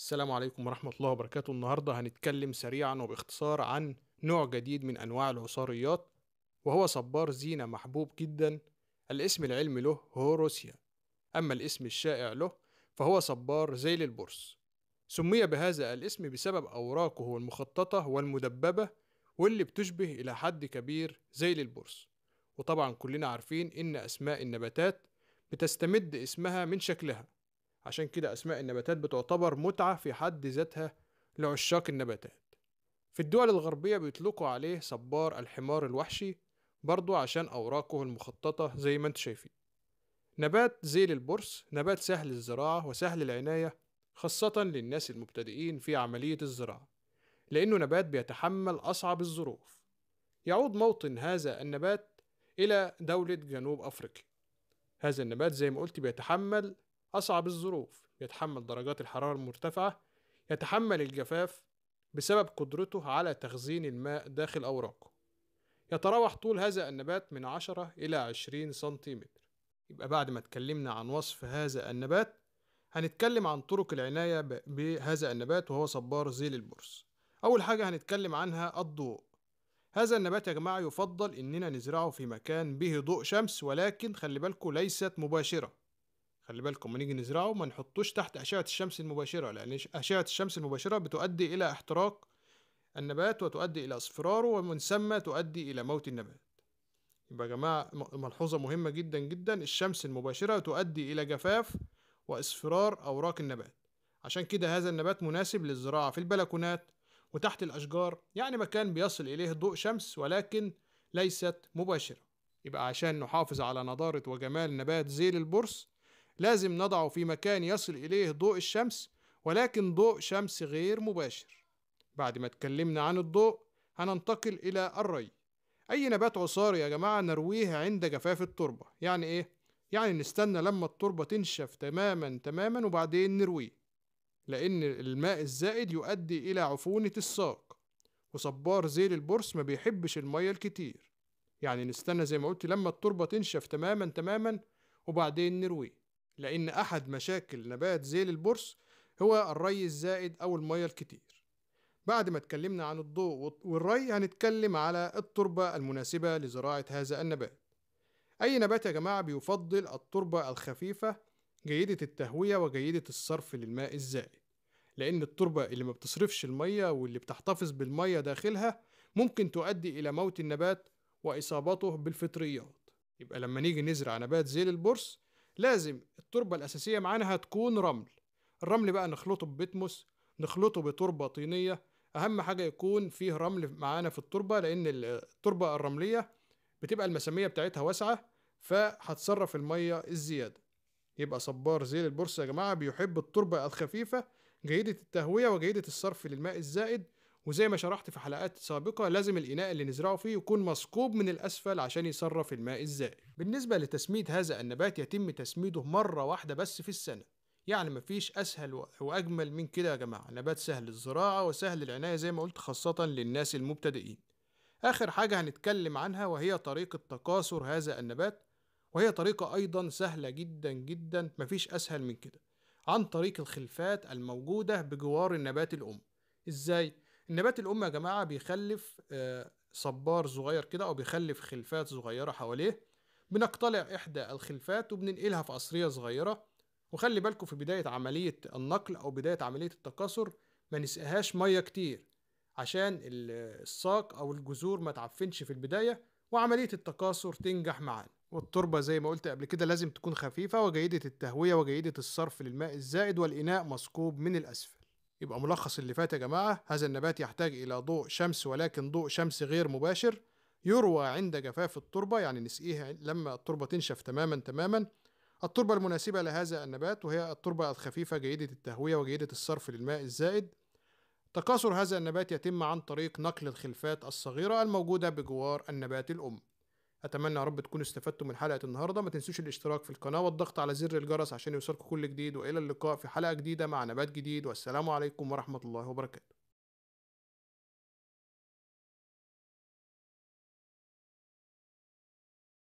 السلام عليكم ورحمة الله وبركاته النهاردة هنتكلم سريعا وباختصار عن نوع جديد من أنواع العصاريات وهو صبار زينة محبوب جدا الاسم العلمي له هو روسيا أما الاسم الشائع له فهو صبار زيل البرص سمي بهذا الاسم بسبب أوراقه المخططة والمدببة واللي بتشبه إلى حد كبير زيل البرص وطبعا كلنا عارفين إن أسماء النباتات بتستمد اسمها من شكلها عشان كده أسماء النباتات بتعتبر متعة في حد ذاتها لعشاق النباتات في الدول الغربية بيطلقوا عليه صبار الحمار الوحشي برضو عشان أوراقه المخططة زي ما انتوا شايفين نبات زيل البرص نبات سهل الزراعة وسهل العناية خاصة للناس المبتدئين في عملية الزراعة لأنه نبات بيتحمل أصعب الظروف يعود موطن هذا النبات إلى دولة جنوب أفريقيا هذا النبات زي ما قلت بيتحمل أصعب الظروف يتحمل درجات الحرارة المرتفعة يتحمل الجفاف بسبب قدرته على تخزين الماء داخل أوراقه يتراوح طول هذا النبات من 10 إلى 20 سنتيمتر يبقى بعد ما اتكلمنا عن وصف هذا النبات هنتكلم عن طرق العناية بهذا النبات وهو صبار زيل البرص أول حاجة هنتكلم عنها الضوء هذا النبات يا جماعة يفضل إننا نزرعه في مكان به ضوء شمس ولكن خلي بالكوا ليست مباشرة خلي بالكم ما نيجي نزرعه ما نحطوش تحت أشعة الشمس المباشرة لأن أشعة الشمس المباشرة بتؤدي إلى احتراق النبات وتؤدي إلى أصفراره ومن ثم تؤدي إلى موت النبات يبقى يا جماعة ملحوظة مهمة جدا جدا الشمس المباشرة تؤدي إلى جفاف وإصفرار أوراق النبات عشان كده هذا النبات مناسب للزراعة في البلكونات وتحت الأشجار يعني مكان بيصل إليه ضوء شمس ولكن ليست مباشرة يبقى عشان نحافظ على نضارة وجمال نبات زيل البرص لازم نضعه في مكان يصل إليه ضوء الشمس ولكن ضوء شمس غير مباشر بعد ما اتكلمنا عن الضوء هننتقل إلى الري أي نبات عصاري يا جماعة نرويه عند جفاف التربة يعني إيه؟ يعني نستنى لما التربة تنشف تماما تماما وبعدين نرويه لأن الماء الزائد يؤدي إلى عفونة الساق وصبار زيل البرص ما بيحبش المية الكتير يعني نستنى زي ما قلت لما التربة تنشف تماما تماما وبعدين نرويه لأن أحد مشاكل نبات زيل البرص هو الري الزائد أو المية الكتير بعد ما اتكلمنا عن الضوء والري هنتكلم على التربة المناسبة لزراعة هذا النبات أي نبات يا جماعة بيفضل التربة الخفيفة جيدة التهوية وجيدة الصرف للماء الزائد لأن التربة اللي ما بتصرفش المية واللي بتحتفظ بالمية داخلها ممكن تؤدي إلى موت النبات وإصابته بالفطريات يبقى لما نيجي نزرع نبات زيل البرص لازم التربه الاساسيه معانا هتكون رمل الرمل بقى نخلطه ببتموس نخلطه بتربه طينيه اهم حاجه يكون فيه رمل معانا في التربه لان التربه الرمليه بتبقى المساميه بتاعتها واسعه فهتصرف الميه الزياده يبقى صبار زيل البورصه يا جماعه بيحب التربه الخفيفه جيده التهويه وجيده الصرف للماء الزائد وزي ما شرحت في حلقات سابقة لازم الإناء اللي نزرعه فيه يكون مثقوب من الأسفل عشان يصرف الماء الزائد بالنسبة لتسميد هذا النبات يتم تسميده مرة واحدة بس في السنة يعني مفيش أسهل وأجمل من كده يا جماعة نبات سهل الزراعة وسهل العناية زي ما قلت خاصة للناس المبتدئين آخر حاجة هنتكلم عنها وهي طريقة تكاثر هذا النبات وهي طريقة أيضا سهلة جدا جدا مفيش أسهل من كده عن طريق الخلفات الموجودة بجوار النبات الأم إزاي؟ النبات الام يا جماعه بيخلف آه، صبار صغير كده او بيخلف خلفات صغيره حواليه بنقتلع احدى الخلفات وبننقلها في قصريه صغيره وخلي بالكم في بدايه عمليه النقل او بدايه عمليه التكاثر ما نسقهاش ميه كتير عشان الساق او الجذور ما تعفنش في البدايه وعمليه التكاثر تنجح معانا والتربة زي ما قلت قبل كده لازم تكون خفيفة وجيدة التهوية وجيدة الصرف للماء الزائد والإناء مثقوب من الأسفل يبقى ملخص اللي فات يا جماعة هذا النبات يحتاج إلى ضوء شمس ولكن ضوء شمس غير مباشر يروى عند جفاف التربة يعني نسقيها لما التربة تنشف تماما تماما التربة المناسبة لهذا النبات وهي التربة الخفيفة جيدة التهوية وجيدة الصرف للماء الزائد تكاثر هذا النبات يتم عن طريق نقل الخلفات الصغيرة الموجودة بجوار النبات الأم اتمنى يا رب تكونوا استفدتوا من حلقه النهارده ما تنسوش الاشتراك في القناه والضغط على زر الجرس عشان يوصلكم كل جديد والى اللقاء في حلقه جديده مع نبات جديد والسلام عليكم ورحمه الله وبركاته